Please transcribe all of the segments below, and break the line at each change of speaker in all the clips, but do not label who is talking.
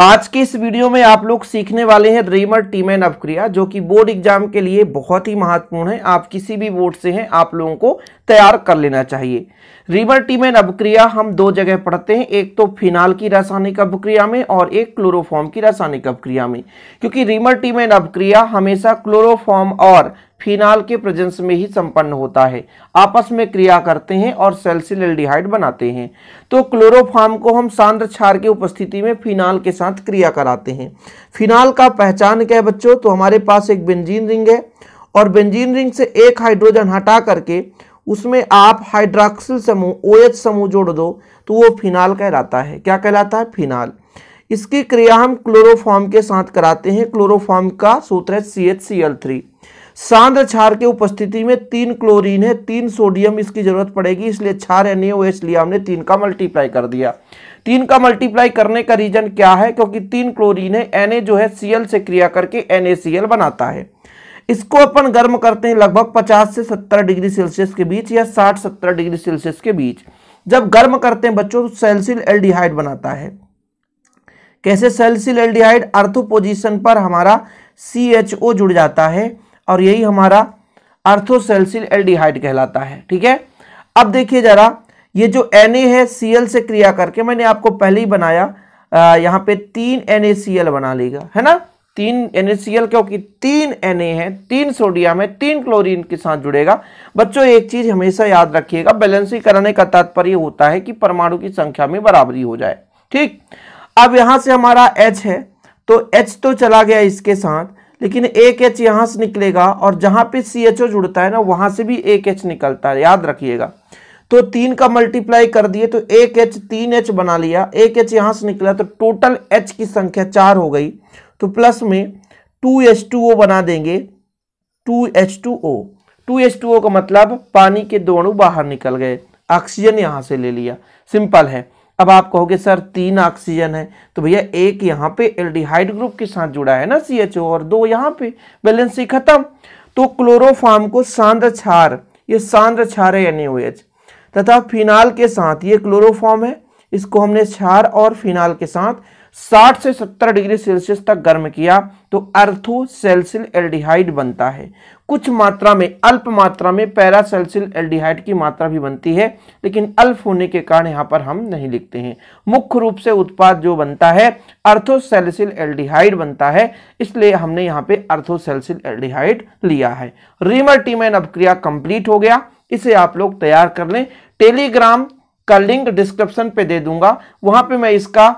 आज के इस वीडियो में आप लोग सीखने वाले हैं टीम एंड अपक्रिया जो कि बोर्ड एग्जाम के लिए बहुत ही महत्वपूर्ण है आप किसी भी बोर्ड से हैं आप लोगों को तैयार कर लेना चाहिए टीम टीमेन अपक्रिया हम दो जगह पढ़ते हैं एक तो फिनाल की रासायनिक अपक्रिया में और एक क्लोरोफॉर्म की रासायनिक अपक्रिया में क्योंकि टीम टीमेन अपक्रिया हमेशा क्लोरोफॉर्म और फिनाल के प्रेजेंस में ही संपन्न होता है आपस में क्रिया करते हैं और सेल्सिल एल्डिहाइड बनाते हैं तो क्लोरोफार्म को हम सांद्र क्षार की उपस्थिति में फिनाल के साथ क्रिया कराते हैं फिनाल का पहचान क्या है बच्चों तो हमारे पास एक बेंजीन रिंग है और बेंजीन रिंग से एक हाइड्रोजन हटा करके उसमें आप हाइड्राक्सिल समूह ओ एच समूह जोड़ दो तो वो फिनाल कहलाता है क्या कहलाता है फिनाल इसकी क्रिया हम क्लोरोफॉर्म के साथ कराते हैं क्लोरोफॉर्म का सूत्र है C H C L three सांद्र क्षार के उपस्थिति में तीन क्लोरीन है तीन सोडियम इसकी जरूरत पड़ेगी इसलिए क्षार एन लिया हमने तीन का मल्टीप्लाई कर दिया तीन का मल्टीप्लाई करने का रीजन क्या है क्योंकि तीन क्लोरीन है एन जो है सी से क्रिया करके एन बनाता है इसको अपन गर्म करते हैं लगभग 50 से 70 डिग्री सेल्सियस के बीच या 60-70 डिग्री सेल्सियस के बीच जब गर्म करते हैं बच्चों तो सेल्सिल एल्डिहाइड बनाता है कैसे सेल्सिल एल्डिहाइड अर्थो पोजीशन पर हमारा सी जुड़ जाता है और यही हमारा अर्थोसेल्सिल एल्डिहाइड कहलाता है ठीक है अब देखिए जरा ये जो एन है सी से क्रिया करके मैंने आपको पहले ही बनाया आ, यहाँ पे तीन एन बना लेगा है ना तीन एन क्योंकि तीन एन है तीन सोडियम है तीन क्लोरीन के साथ जुड़ेगा बच्चों एक चीज हमेशा याद रखिएगा बैलेंसिंग कराने का तात्पर्य होता है कि परमाणु की संख्या में बराबरी हो जाए ठीक अब यहां से हमारा एच है तो एच तो चला गया इसके साथ लेकिन एक एच यहाँ से निकलेगा और जहाँ पे सी एच ओ जुड़ता है ना वहाँ से भी एक एच निकलता है याद रखिएगा तो तीन का मल्टीप्लाई कर दिए तो एक एच तीन एच बना लिया एक एच यहाँ से निकला तो टोटल एच की संख्या चार हो गई तो प्लस में टू एच टू ओ बना देंगे two H two O two H two O का मतलब पानी के दो बाहर निकल गए ऑक्सीजन यहाँ से ले लिया सिंपल है अब आप कहोगे सर तीन ऑक्सीजन है तो भैया एक यहाँ पे एल्डिहाइड ग्रुप के साथ जुड़ा है ना सी और दो यहाँ पे बैलेंस ही खत्म तो क्लोरोफार्म को सांद्र क्षार ये सांद्र क्षार है एन तथा फिनाल के साथ ये क्लोरोफॉर्म है इसको हमने क्षार और फिनाल के साथ 60 से 70 डिग्री सेल्सियस तक गर्म किया तो अर्थोसेल्सिल एल्डिहाइड बनता है कुछ मात्रा में अल्प मात्रा में पैरासेल्सिल एल्डिहाइड की मात्रा भी बनती है लेकिन अल्प होने के कारण यहाँ पर हम नहीं लिखते हैं मुख्य रूप से उत्पाद जो बनता है अर्थोसेल्सिल एल्डिहाइड बनता है इसलिए हमने यहाँ पे अर्थोसेल्सिल एल्डिहाइड लिया है रिमर टीमेन क्रिया कंप्लीट हो गया इसे आप लोग तैयार कर लें टेलीग्राम का लिंक डिस्क्रिप्शन पे दे दूंगा वहां पे मैं इसका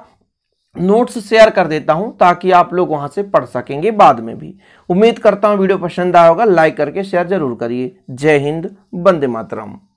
नोट्स शेयर कर देता हूं ताकि आप लोग वहां से पढ़ सकेंगे बाद में भी उम्मीद करता हूं वीडियो पसंद आया होगा लाइक करके शेयर जरूर करिए जय हिंद बंदे मातरम